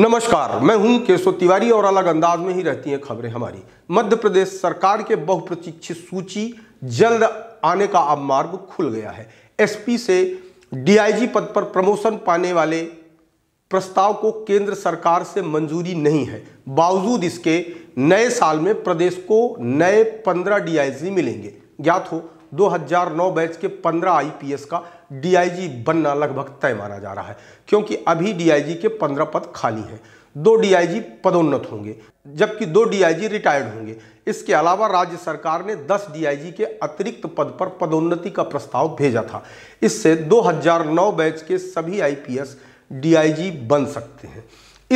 नमस्कार मैं हूं केशव तिवारी और अलग अंदाज में ही रहती हैं खबरें हमारी मध्य प्रदेश सरकार के बहुप्रतीक्षित सूची जल्द आने का अब मार्ग खुल गया है एसपी से डीआईजी पद पर प्रमोशन पाने वाले प्रस्ताव को केंद्र सरकार से मंजूरी नहीं है बावजूद इसके नए साल में प्रदेश को नए पंद्रह डीआईजी मिलेंगे ज्ञात हो 2009 बैच के 15 आईपीएस का डीआईजी बनना लगभग तय माना जा रहा है क्योंकि अभी डीआईजी के 15 पद खाली हैं दो डीआईजी पदोन्नत होंगे जबकि दो डीआईजी रिटायर्ड होंगे इसके अलावा राज्य सरकार ने 10 डीआईजी के अतिरिक्त पद पर पदोन्नति का प्रस्ताव भेजा था इससे 2009 बैच के सभी आईपीएस डीआईजी बन सकते हैं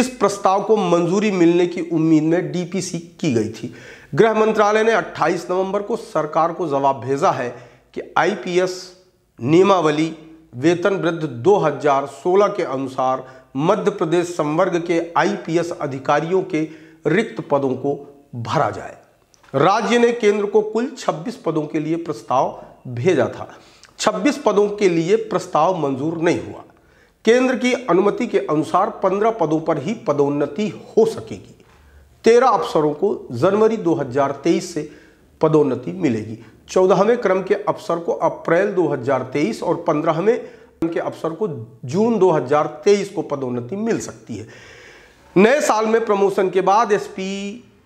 इस प्रस्ताव को मंजूरी मिलने की उम्मीद में डीपीसी की गई थी गृह मंत्रालय ने 28 नवंबर को सरकार को जवाब भेजा है कि आईपीएस नियमावली वेतन वृद्ध 2016 के अनुसार मध्य प्रदेश संवर्ग के आईपीएस अधिकारियों के रिक्त पदों को भरा जाए राज्य ने केंद्र को कुल 26 पदों के लिए प्रस्ताव भेजा था 26 पदों के लिए प्रस्ताव मंजूर नहीं हुआ केंद्र की अनुमति के अनुसार 15 पदों पर ही पदोन्नति हो सकेगी तेरह अफसरों को जनवरी 2023 से पदोन्नति मिलेगी चौदहवें क्रम के अफसर को अप्रैल 2023 और पंद्रहवें क्रम के अफसर को जून 2023 को पदोन्नति मिल सकती है नए साल में प्रमोशन के बाद एसपी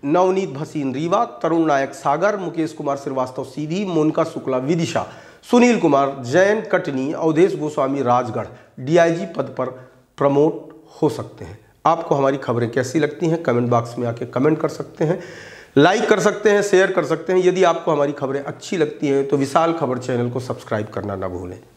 नवनीत भसीन रीवा तरुण नायक सागर मुकेश कुमार श्रीवास्तव सीधी मोनका शुक्ला विदिशा सुनील कुमार जैन कटनी अवधेश गोस्वामी राजगढ़ डीआईजी पद पर प्रमोट हो सकते हैं आपको हमारी खबरें कैसी लगती हैं कमेंट बॉक्स में आके कमेंट कर सकते हैं लाइक कर सकते हैं शेयर कर सकते हैं यदि आपको हमारी खबरें अच्छी लगती हैं तो विशाल खबर चैनल को सब्सक्राइब करना ना भूलें